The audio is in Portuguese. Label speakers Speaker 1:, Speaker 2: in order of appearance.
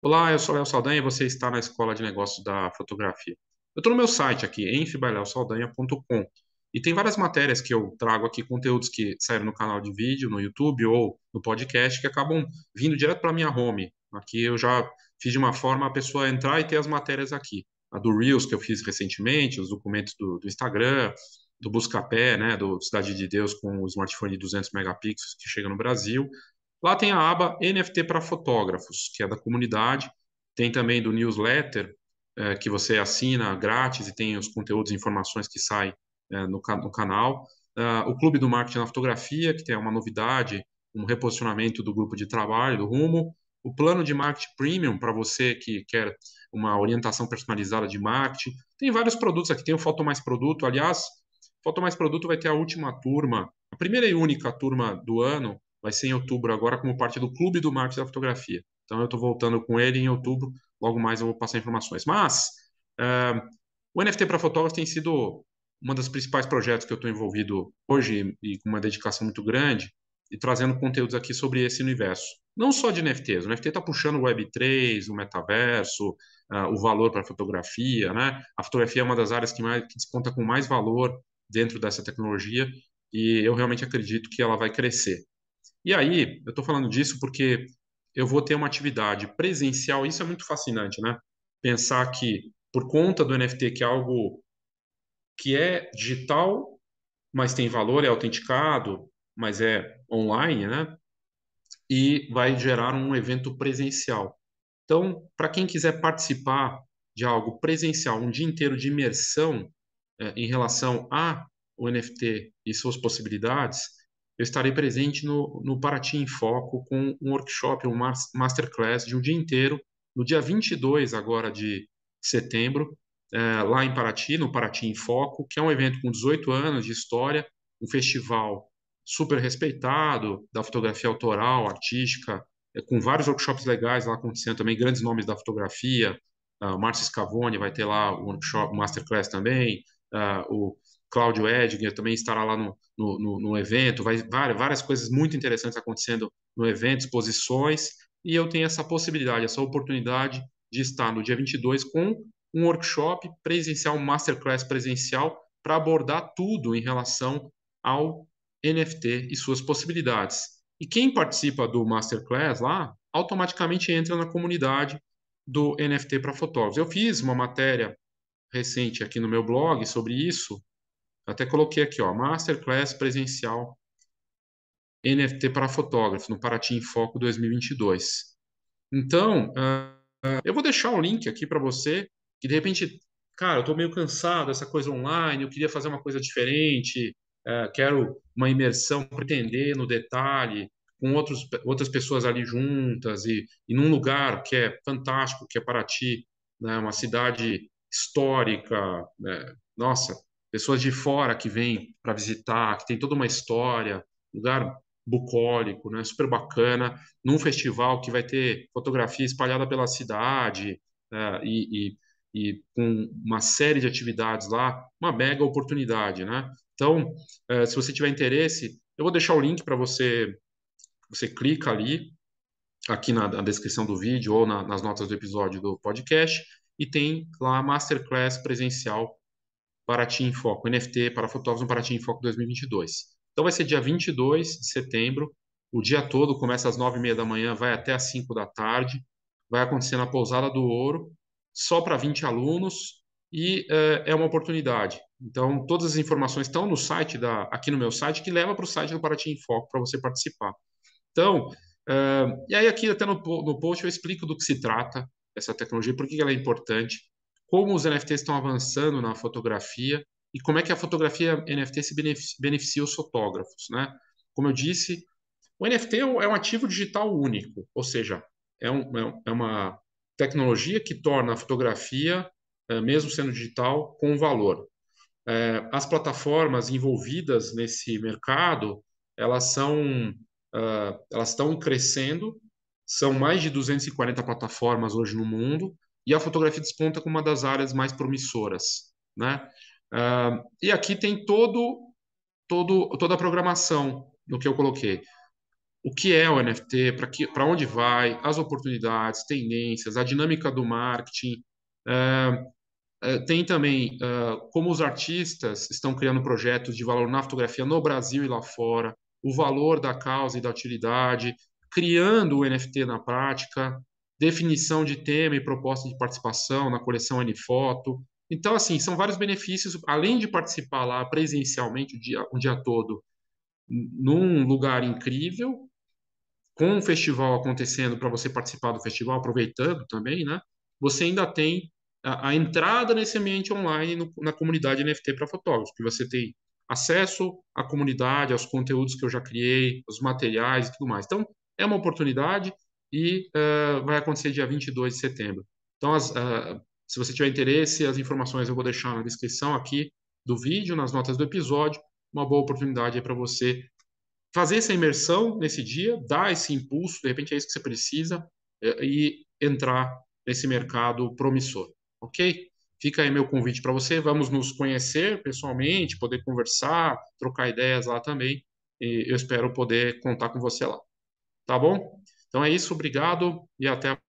Speaker 1: Olá, eu sou Léo Saldanha e você está na Escola de Negócios da Fotografia. Eu estou no meu site aqui, enfibaileosaldanha.com, e tem várias matérias que eu trago aqui, conteúdos que saíram no canal de vídeo, no YouTube ou no podcast, que acabam vindo direto para minha home. Aqui eu já fiz de uma forma a pessoa entrar e ter as matérias aqui. A do Reels que eu fiz recentemente, os documentos do, do Instagram, do Buscapé, né, do Cidade de Deus com o smartphone de 200 megapixels que chega no Brasil, Lá tem a aba NFT para fotógrafos, que é da comunidade. Tem também do newsletter, é, que você assina grátis e tem os conteúdos e informações que saem é, no, no, canal. É, o Clube do Marketing na Fotografia, que tem uma novidade, um reposicionamento do grupo de trabalho, do Rumo. O plano de marketing premium, para você que quer uma orientação personalizada de marketing. Tem vários produtos aqui, tem o Foto Mais Produto. Aliás, Foto Mais Produto vai ter a última turma, a primeira e única turma do ano, vai ser em outubro agora como parte do Clube do Marketing da Fotografia. Então eu estou voltando com ele em outubro, logo mais eu vou passar informações. Mas uh, o NFT para fotógrafos tem sido um dos principais projetos que eu estou envolvido hoje e com uma dedicação muito grande e trazendo conteúdos aqui sobre esse universo. Não só de NFTs, o NFT está puxando o Web3, o metaverso, uh, o valor para fotografia, né? A fotografia é uma das áreas que, mais, que desponta com mais valor dentro dessa tecnologia e eu realmente acredito que ela vai crescer. E aí, eu estou falando disso porque eu vou ter uma atividade presencial, isso é muito fascinante, né? Pensar que, por conta do NFT, que é algo que é digital, mas tem valor, é autenticado, mas é online, né? E vai gerar um evento presencial. Então, para quem quiser participar de algo presencial, um dia inteiro de imersão é, em relação a o NFT e suas possibilidades, eu estarei presente no, no Paraty em Foco com um workshop, um masterclass de um dia inteiro, no dia 22 agora de setembro, é, lá em Paraty, no Paraty em Foco, que é um evento com 18 anos de história, um festival super respeitado da fotografia autoral, artística, é, com vários workshops legais lá acontecendo também, grandes nomes da fotografia, uh, Márcio Scavone vai ter lá o workshop, masterclass também, uh, o Cláudio Edger também estará lá no, no, no, no evento, vai, várias, várias coisas muito interessantes acontecendo no evento, exposições, e eu tenho essa possibilidade, essa oportunidade de estar no dia 22 com um workshop presencial, um masterclass presencial, para abordar tudo em relação ao NFT e suas possibilidades. E quem participa do masterclass lá, automaticamente entra na comunidade do NFT para fotógrafos. Eu fiz uma matéria recente aqui no meu blog sobre isso, até coloquei aqui, ó, Masterclass presencial NFT para fotógrafo no Paraty em Foco 2022. Então, uh, eu vou deixar um link aqui para você que de repente, cara, eu estou meio cansado dessa coisa online, eu queria fazer uma coisa diferente, uh, quero uma imersão para entender no detalhe, com outros, outras pessoas ali juntas e, e num lugar que é fantástico, que é Paraty, né, uma cidade histórica, né, nossa, pessoas de fora que vêm para visitar, que tem toda uma história, lugar bucólico, né, super bacana, num festival que vai ter fotografia espalhada pela cidade uh, e, e, e, com uma série de atividades lá, uma mega oportunidade, né? Então, uh, se você tiver interesse, eu vou deixar o link para você, você clica ali, aqui na, na descrição do vídeo ou na, nas notas do episódio do podcast, e tem lá a Masterclass presencial Paraty em Foco, NFT para fotógrafos no Paraty em Foco 2022. Então vai ser dia 22 de setembro, o dia todo, começa às 9h30 da manhã, vai até às 5 da tarde, vai acontecer na Pousada do Ouro, só para 20 alunos, e uh, é uma oportunidade. Então, todas as informações estão no site, da, aqui no meu site, que leva para o site do Paraty em Foco para você participar. Então, uh, e aí aqui até no, no post eu explico do que se trata essa tecnologia, por que ela é importante, como os NFTs estão avançando na fotografia e como é que a fotografia NFT se beneficia os fotógrafos, né? Como eu disse, o NFT é, é um ativo digital único, ou seja, é, um, é, é uma tecnologia que torna a fotografia, é, mesmo sendo digital, com valor. As plataformas envolvidas nesse mercado, elas são elas estão crescendo, são mais de 240 plataformas hoje no mundo, e a fotografia desponta como uma das áreas mais promissoras, né? Uh, e aqui tem todo, todo, toda a programação no que eu coloquei. O que é o NFT, para onde vai, as oportunidades, tendências, a dinâmica do marketing. Uh, uh, tem também ah, como os artistas estão criando projetos de valor na fotografia no Brasil e lá fora, o valor da causa e da utilidade, criando o NFT na prática, definição de tema e proposta de participação na coleção Anifoto. Então, assim, são vários benefícios, além de participar lá presencialmente o dia, o dia todo, num lugar incrível, com o festival acontecendo para você participar do festival, aproveitando também, né? Você ainda tem a, a entrada nesse ambiente online no, na comunidade NFT para fotógrafos, que você tem acesso à comunidade, aos conteúdos que eu já criei, os materiais e tudo mais. Então, é uma oportunidade e uh, vai acontecer dia 22 de setembro. Então, as, uh, se você tiver interesse, as informações eu vou deixar na descrição aqui do vídeo, nas notas do episódio. Uma boa oportunidade é para você fazer essa imersão nesse dia, dar esse impulso, de repente é isso que você precisa, eh, e entrar nesse mercado promissor, ok? Fica aí meu convite para você, vamos nos conhecer pessoalmente, poder conversar, trocar ideias lá também, e eu espero poder contar com você lá, tá bom? Então é isso, obrigado e até a